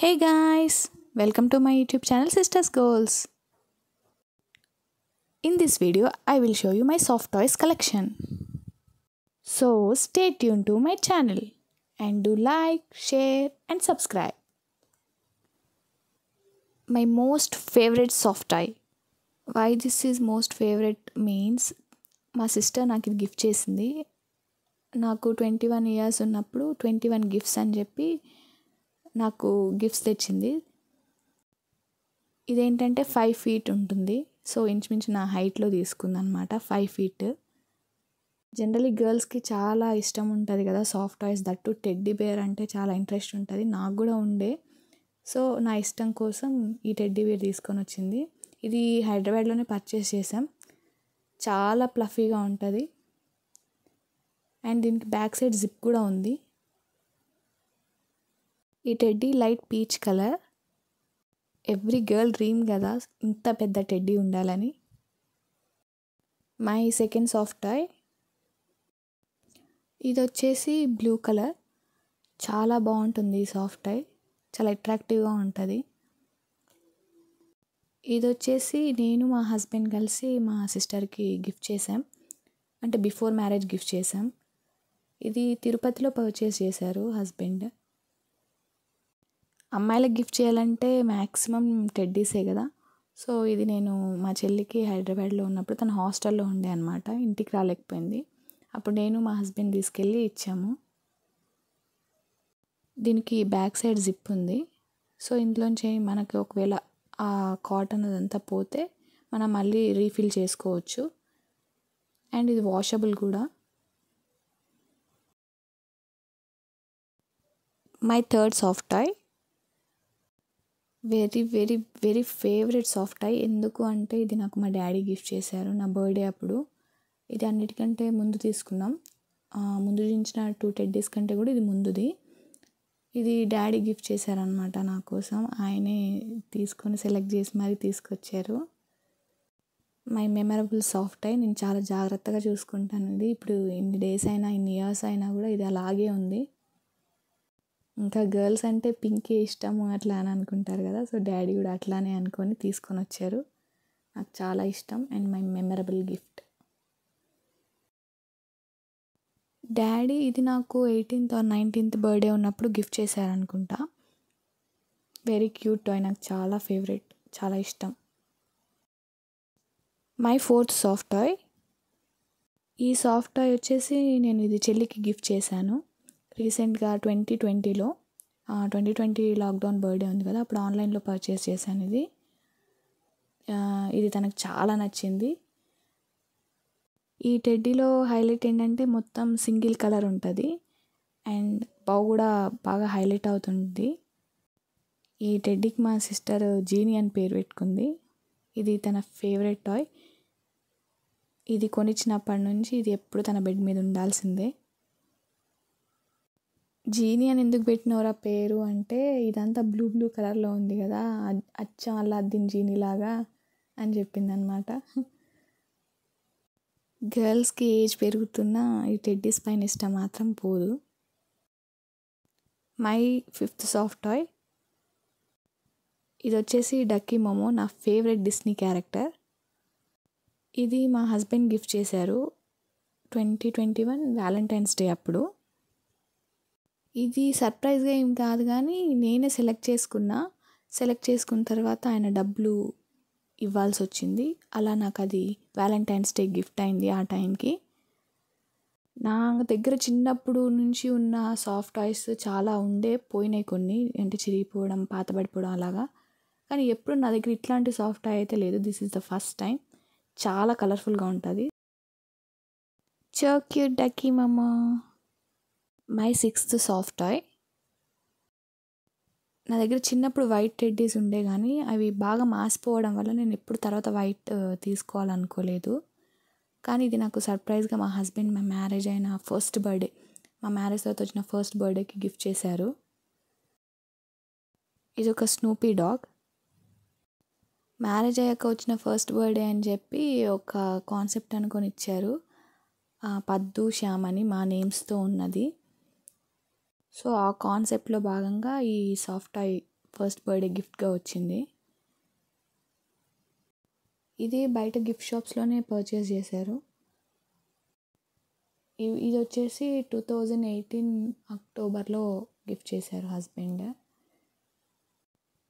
hey guys welcome to my YouTube channel sisters goals in this video I will show you my soft toys collection so stay tune to my channel and do like share and subscribe my most favourite soft toy why this is most favourite means మా sister నాకు ఇది gift చేసింది నాకు twenty one years ఉన్నప్పుడు twenty one gifts అని చెప్పి నాకు gifts తెచ్చింది ఇదేంటంటే ఫైవ్ ఫీట్ ఉంటుంది సో ఇంచుమించు నా హైట్లో తీసుకుందనమాట ఫైవ్ ఫీట్ జనరలీ గర్ల్స్కి చాలా ఇష్టం ఉంటుంది కదా soft toys that teddy bear అంటే చాలా ఇంట్రెస్ట్ ఉంటుంది నాకు కూడా ఉండే సో నా ఇష్టం కోసం ఈ టెడ్డీ బేర్ తీసుకొని వచ్చింది ఇది హైదరాబాద్లోనే పర్చేస్ చేసాం చాలా ప్లఫీగా ఉంటుంది అండ్ దీనికి బ్యాక్ సైడ్ జిప్ కూడా ఉంది ఈ teddy light peach colour every girl dream కదా ఇంత పెద్ద టెడ్డీ ఉండాలని మై సెకండ్ సాఫ్ట్ టాయ్ ఇది వచ్చేసి బ్లూ కలర్ చాలా బాగుంటుంది ఈ సాఫ్ట్ టాయ్ చాలా అట్రాక్టివ్గా ఉంటుంది ఇది వచ్చేసి నేను మా హస్బెండ్ కలిసి మా సిస్టర్కి గిఫ్ట్ చేశాం అంటే బిఫోర్ మ్యారేజ్ గిఫ్ట్ చేశాం ఇది తిరుపతిలో పర్చేస్ చేశారు హస్బెండ్ అమ్మాయిలకు గిఫ్ట్ చేయాలంటే మ్యాక్సిమం టెడ్డీసే కదా సో ఇది నేను మా చెల్లికి హైదరాబాద్లో ఉన్నప్పుడు తను హాస్టల్లో ఉండే అనమాట ఇంటికి రాలేకపోయింది అప్పుడు నేను మా హస్బెండ్ తీసుకెళ్ళి ఇచ్చాము దీనికి బ్యాక్ సైడ్ జిప్ ఉంది సో ఇంట్లోంచి మనకి ఒకవేళ ఆ కాటన్ అదంతా పోతే మనం మళ్ళీ రీఫిల్ చేసుకోవచ్చు అండ్ ఇది వాషబుల్ కూడా my third soft toy very very very favourite soft toy ఎందుకు అంటే ఇది నాకు మా డాడీ గిఫ్ట్ చేశారు నా బర్త్డే అప్పుడు ఇది అన్నిటికంటే ముందు తీసుకున్నాం ముందు చూపించిన టూ టెడ్ డేస్ కంటే కూడా ఇది ముందుది ఇది డాడీ గిఫ్ట్ చేశారనమాట నా కోసం ఆయనే తీసుకొని సెలెక్ట్ చేసి మరీ తీసుకొచ్చారు మై మెమరబుల్ సాఫ్ట్ అయి నేను చాలా జాగ్రత్తగా చూసుకుంటాను ఇది ఇప్పుడు ఇన్ని డేస్ అయినా ఇన్ని ఇయర్స్ అయినా కూడా ఇది అలాగే ఉంది ఇంకా గర్ల్స్ అంటే పింకే ఇష్టము అట్లా అని అనుకుంటారు కదా సో డాడీ కూడా అట్లానే అనుకొని తీసుకొని వచ్చారు నాకు చాలా ఇష్టం and my memorable gift daddy ఇది నాకు ఎయిటీన్త్ ఆర్ నైన్టీన్త్ బర్త్డే ఉన్నప్పుడు గిఫ్ట్ చేశారనుకుంటా వెరీ క్యూట్ టాయ్ నాకు చాలా ఫేవరెట్ చాలా ఇష్టం మై ఫోర్త్ సాఫ్ట్ టాయ్ ఈ సాఫ్ట్ టాయ్ వచ్చేసి నేను ఇది చెల్లికి గిఫ్ట్ చేశాను రీసెంట్గా ట్వంటీ ట్వంటీలో ట్వంటీ ట్వంటీ లాక్డౌన్ బర్త్డే ఉంది కదా అప్పుడు ఆన్లైన్లో పర్చేస్ చేశాను ఇది ఇది తనకు చాలా నచ్చింది ఈ టెడ్డీలో హైలైట్ ఏంటంటే మొత్తం సింగిల్ కలర్ ఉంటుంది అండ్ బావు కూడా బాగా హైలైట్ అవుతుంది ఈ టెడ్డీకి మా సిస్టర్ జీని అని పేరు పెట్టుకుంది ఇది తన ఫేవరెట్ టాయ్ ఇది కొనిచ్చినప్పటి నుంచి ఇది ఎప్పుడు తన బెడ్ మీద ఉండాల్సిందే జీని అని ఎందుకు పెట్టినవరా పేరు అంటే ఇదంతా బ్లూ బ్లూ కలర్లో ఉంది కదా అచ్చం అల్లాద్దీన్ జీని లాగా అని చెప్పిందనమాట గర్ల్స్కి ఏజ్ పెరుగుతున్నా ఈ టెడ్డీస్ పైన ఇష్టం మాత్రం పోదు మై ఫిఫ్త్ సాఫ్ట్ టాయ్ ఇది వచ్చేసి డక్కీ మోమో నా ఫేవరెట్ డిస్నీ క్యారెక్టర్ ఇది మా హస్బెండ్ గిఫ్ట్ చేశారు twenty twenty one valentine's day అప్పుడు ఇది సర్ప్రైజ్గా ఏం కాదు కానీ నేనే సెలెక్ట్ చేసుకున్నా సెలెక్ట్ చేసుకున్న తర్వాత ఆయన డబ్బులు ఇవ్వాల్సి వచ్చింది అలా నాకు అది వ్యాలంటైన్స్ డే గిఫ్ట్ అయింది ఆ టైంకి నా దగ్గర చిన్నప్పుడు నుంచి ఉన్న సాఫ్ట్ టాయ్స్ చాలా ఉండే పోయినాయి కొన్ని అంటే చిరిగిపోవడం పాతబడిపోవడం అలాగా కానీ ఎప్పుడు నా దగ్గర ఇట్లాంటి సాఫ్ట్ టాయ్ అయితే లేదు this is the first time చాలా కలర్ఫుల్గా ఉంటుంది చో డకీ డక్కీ మమ్మ మై సిక్స్త్ సాఫ్ట్ టాయ్ నా దగ్గర చిన్నప్పుడు వైట్ టెడ్డీస్ ఉండే కానీ అవి బాగా మాసిపోవడం వల్ల నేను ఎప్పుడు తర్వాత వైట్ తీసుకోవాలనుకోలేదు కానీ ఇది నాకు సర్ప్రైజ్గా మా హస్బెండ్ మా మ్యారేజ్ అయిన ఫస్ట్ బర్త్డే మా మ్యారేజ్ తర్వాత వచ్చిన ఫస్ట్ బర్త్డేకి గిఫ్ట్ చేశారు ఇది ఒక స్నూపీ డాగ్ మ్యారేజ్ అయ్యాక వచ్చిన ఫస్ట్ బర్త్డే అని చెప్పి ఒక కాన్సెప్ట్ అనుకొని ఇచ్చారు పద్దు శ్యామ్ అని మా నేమ్స్తో ఉన్నది సో ఆ కాన్సెప్ట్లో భాగంగా ఈ సాఫ్ట్ టాయ్ ఫస్ట్ బర్త్డే గిఫ్ట్గా వచ్చింది ఇది బయట గిఫ్ట్ షాప్స్లోనే పర్చేస్ చేశారు ఇది వచ్చేసి టూ థౌజండ్ ఎయిటీన్ అక్టోబర్లో గిఫ్ట్ చేశారు హస్బెండ్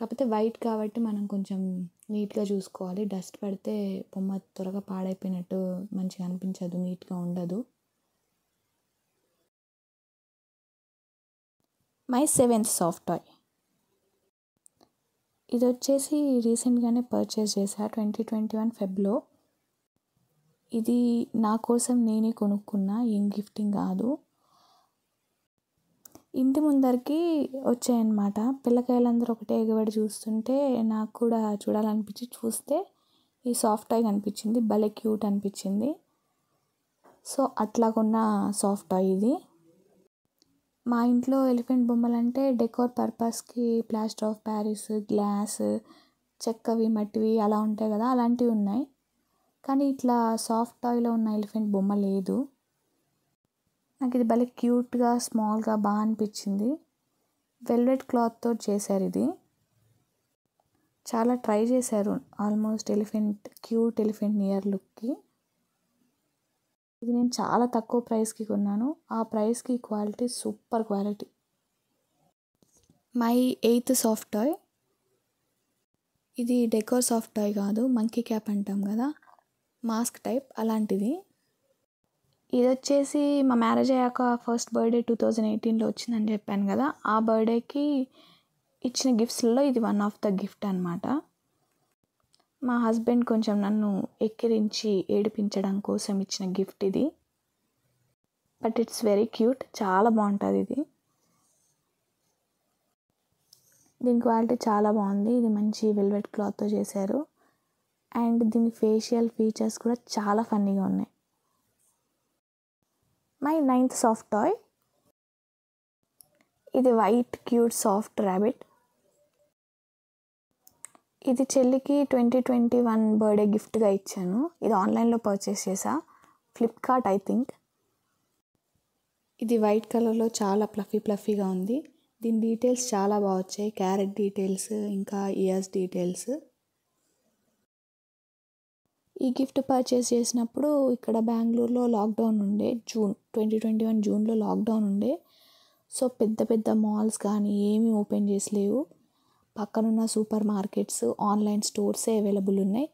కాకపోతే వైట్ కాబట్టి మనం కొంచెం నీట్గా చూసుకోవాలి డస్ట్ పడితే బొమ్మ త్వరగా పాడైపోయినట్టు మంచిగా అనిపించదు నీట్గా ఉండదు మై సెవెంత్ సాఫ్ట్ టాయ్ ఇది వచ్చేసి రీసెంట్గానే పర్చేస్ చేశా ట్వంటీ ట్వంటీ వన్ ఫెబ్లో ఇది నా కోసం నేనే కొనుక్కున్నా ఏం గిఫ్టింగ్ కాదు ఇంటి ముందరికి వచ్చాయన్నమాట పిల్లకాయలందరూ ఒకటే ఎగబడి చూస్తుంటే నాకు కూడా చూడాలనిపించి చూస్తే ఈ సాఫ్ట్ టాయ్ కనిపించింది భలే క్యూట్ అనిపించింది సో అట్లా కొన్న సాఫ్ట్ టాయ్ ఇది మా ఇంట్లో ఎలిఫెంట్ బొమ్మలు అంటే డెకోర్ పర్పస్కి ప్లాస్టర్ ఆఫ్ ప్యారిస్ గ్లాస్ చెక్కవి మట్టివి అలా ఉంటాయి కదా అలాంటివి ఉన్నాయి కానీ ఇట్లా సాఫ్ట్ టాయ్లో ఉన్న ఎలిఫెంట్ బొమ్మ లేదు నాకు ఇది భలే క్యూట్గా స్మాల్గా బాగా అనిపించింది వెల్వెట్ క్లాత్తో చేశారు ఇది చాలా ట్రై చేశారు almost elephant cute elephant near లుక్కి ఇది నేను చాలా తక్కువ ప్రైస్కి కొన్నాను ఆ ప్రైస్కి quality super quality my eighth soft toy ఇది డెకోర్ సాఫ్ట్ టాయ్ కాదు మంకీ క్యాప్ అంటాం కదా మాస్క్ టైప్ అలాంటిది ఇది వచ్చేసి మా మ్యారేజ్ అయ్యాక ఫస్ట్ బర్త్డే టూ థౌజండ్ ఎయిటీన్లో వచ్చిందని చెప్పాను కదా ఆ బర్త్డేకి ఇచ్చిన గిఫ్ట్స్లో ఇది వన్ ఆఫ్ ద గిఫ్ట్ అనమాట మా హస్బెండ్ కొంచెం నన్ను ఎక్కిరించి ఏడిపించడం కోసం ఇచ్చిన గిఫ్ట్ ఇది బట్ ఇట్స్ వెరీ క్యూట్ చాలా బాగుంటుంది ఇది దీని క్వాలిటీ చాలా బాగుంది ఇది మంచి వెల్వెట్ క్లాత్తో చేశారు అండ్ దీని ఫేషియల్ ఫీచర్స్ కూడా చాలా ఫన్నీగా ఉన్నాయి మై నైన్త్ సాఫ్ట్ టాయ్ ఇది వైట్ క్యూట్ సాఫ్ట్ ర్యాబిట్ ఇది చెల్లికి ట్వంటీ ట్వంటీ వన్ బర్త్డే గిఫ్ట్గా ఇచ్చాను ఇది ఆన్లైన్లో పర్చేస్ చేసా ఫ్లిప్కార్ట్ ఐ థింక్ ఇది వైట్ కలర్లో చాలా ప్లఫీ ప్లఫీగా ఉంది దీని డీటెయిల్స్ చాలా బాగా వచ్చాయి క్యారెట్ డీటెయిల్స్ ఇంకా ఇయర్స్ డీటెయిల్స్ ఈ గిఫ్ట్ పర్చేస్ చేసినప్పుడు ఇక్కడ బెంగళూరులో లాక్డౌన్ ఉండే జూన్ ట్వంటీ ట్వంటీ వన్ జూన్లో లాక్డౌన్ ఉండే సో పెద్ద పెద్ద మాల్స్ కానీ ఏమీ ఓపెన్ చేసలేవు పక్కనున్న సూపర్ మార్కెట్స్ ఆన్లైన్ స్టోర్సే అవైలబుల్ ఉన్నాయి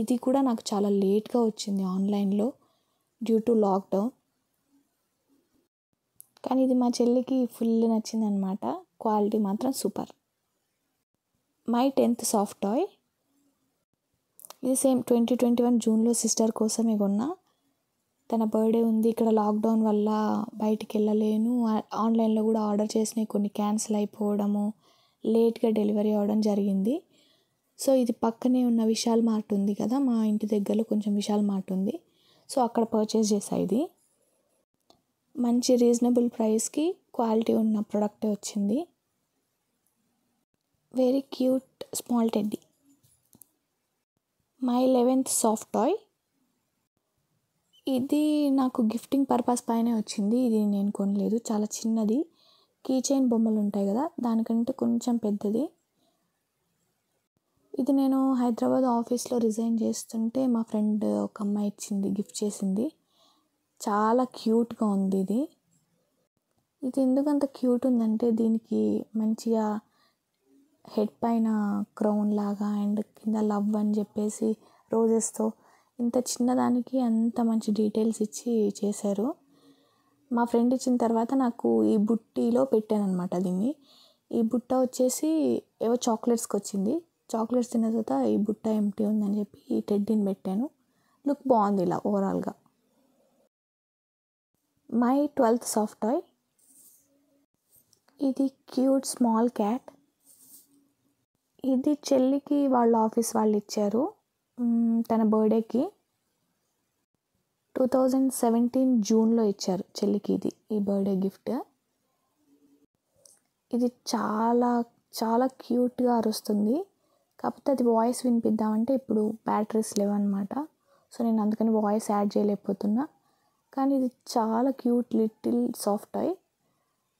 ఇది కూడా నాకు చాలా లేట్గా వచ్చింది ఆన్లైన్లో డ్యూ టు లాక్డౌన్ కానీ ఇది మా చెల్లికి ఫుల్ నచ్చిందనమాట క్వాలిటీ మాత్రం super my tenth soft toy ఇది సేమ్ ట్వంటీ ట్వంటీ వన్ జూన్లో సిస్టర్ కోసమే కొన్నా తన బర్త్డే ఉంది ఇక్కడ లాక్డౌన్ వల్ల బయటికి వెళ్ళలేను ఆన్లైన్లో కూడా ఆర్డర్ చేసినవి కొన్ని క్యాన్సిల్ అయిపోవడము లేట్గా డెలివరీ అవ్వడం జరిగింది సో ఇది పక్కనే ఉన్న విశాల్ మార్ట్ ఉంది కదా మా ఇంటి దగ్గరలో కొంచెం విశాల్ మార్ట్ ఉంది సో అక్కడ పర్చేస్ చేసా ఇది మంచి రీజనబుల్ ప్రైస్కి క్వాలిటీ ఉన్న ప్రోడక్టే వచ్చింది very cute small teddy my eleventh soft toy ఇది నాకు గిఫ్టింగ్ పర్పస్ పైనే వచ్చింది ఇది నేను కొనలేదు చాలా చిన్నది కీ చైన్ బొమ్మలు ఉంటాయి కదా దానికంటే కొంచెం పెద్దది ఇది నేను హైదరాబాద్ ఆఫీస్లో రిజైన్ చేస్తుంటే మా ఫ్రెండ్ ఒక అమ్మాయి ఇచ్చింది గిఫ్ట్ చేసింది చాలా క్యూట్గా ఉంది ఇది ఇది ఎందుకంత క్యూట్ ఉందంటే దీనికి మంచిగా హెడ్ పైన క్రౌన్ లాగా అండ్ కింద లవ్ అని చెప్పేసి రోజెస్తో ఇంత చిన్నదానికి అంత మంచి డీటెయిల్స్ ఇచ్చి చేశారు మా ఫ్రెండ్ ఇచ్చిన తర్వాత నాకు ఈ బుట్టీలో పెట్టాను అనమాట దీన్ని ఈ బుట్ట వచ్చేసి ఏవో చాక్లెట్స్కి వచ్చింది చాక్లెట్స్ తిన్న తర్వాత ఈ బుట్ట ఎంటీ ఉందని చెప్పి ఈ టెడ్డీని పెట్టాను లుక్ బాగుంది ఇలా ఓవరాల్గా మై ట్వెల్త్ సాఫ్ట్ టాయ్ ఇది క్యూట్ స్మాల్ క్యాట్ ఇది చెల్లికి వాళ్ళ ఆఫీస్ వాళ్ళు ఇచ్చారు తన బర్త్డేకి టూ థౌజండ్ సెవెంటీన్ జూన్లో ఇచ్చారు చెల్లికి ఇది ఈ బర్త్డే గిఫ్ట్ ఇది చాలా చాలా క్యూట్గా అరుస్తుంది కాకపోతే అది వాయిస్ వినిపిద్దామంటే ఇప్పుడు బ్యాటరీస్ లేవన్నమాట సో నేను అందుకని వాయిస్ యాడ్ చేయలేకపోతున్నా కానీ ఇది చాలా క్యూట్ లిటిల్ సాఫ్ట్ టాయ్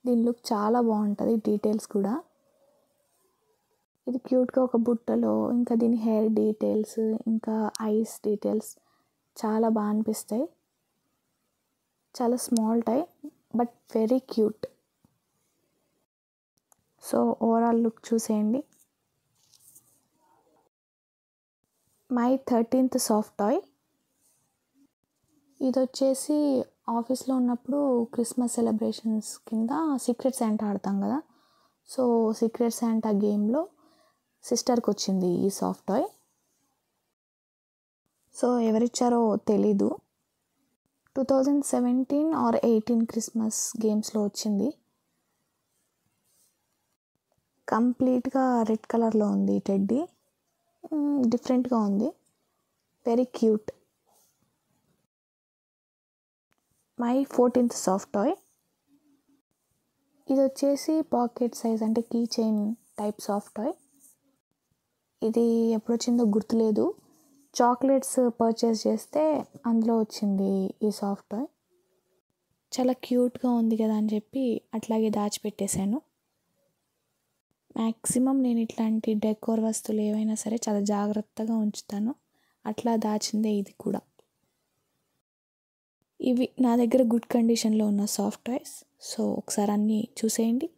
దీని లుక్ చాలా బాగుంటుంది డీటెయిల్స్ కూడా ఇది క్యూట్గా ఒక బుట్టలో ఇంకా దీని హెయిర్ డీటెయిల్స్ ఇంకా ఐస్ డీటెయిల్స్ చాలా బాగా అనిపిస్తాయి చాలా small toy but very cute so overall look చూసేయండి మై థర్టీన్త్ సాఫ్ట్ టాయ్ ఇది వచ్చేసి ఆఫీస్లో ఉన్నప్పుడు క్రిస్మస్ సెలబ్రేషన్స్ కింద సీక్రెట్ శాంట ఆడతాం కదా సో సీక్రెట్ శాంట గేమ్లో సిస్టర్కి వచ్చింది ఈ సాఫ్ట్ టాయ్ సో ఎవరిచ్చారో తెలీదు two thousand seventeen or eighteen Christmas గేమ్స్లో వచ్చింది కంప్లీట్గా రెడ్ కలర్లో ఉంది టెడ్డీ డిఫరెంట్గా ఉంది very cute my fourteenth soft toy ఇది వచ్చేసి పాకెట్ సైజ్ అంటే key chain type soft toy ఇది ఎప్పుడు వచ్చిందో గుర్తులేదు చాక్లెట్స్ పర్చేస్ చేస్తే అందులో వచ్చింది ఈ సాఫ్ట్ టాయ్ చాలా క్యూట్గా ఉంది కదా అని చెప్పి అట్లాగే దాచిపెట్టేశాను మ్యాక్సిమం నేను ఇట్లాంటి డెకోర్ వస్తువులు ఏవైనా సరే చాలా జాగ్రత్తగా ఉంచుతాను అట్లా దాచిందే ఇది కూడా ఇవి నా దగ్గర గుడ్ కండిషన్లో ఉన్న సాఫ్ట్ టాయ్స్ సో ఒకసారి అన్నీ చూసేయండి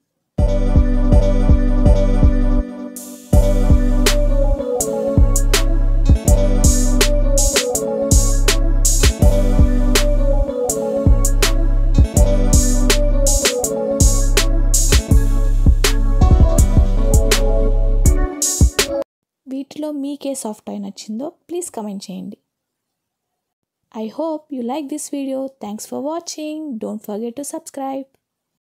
ఏ సాఫ్ట్ టాయ్ నచ్చిందో ప్లీజ్ కమెంట్ చేయండి I hope you like this video thanks for watching don't forget to subscribe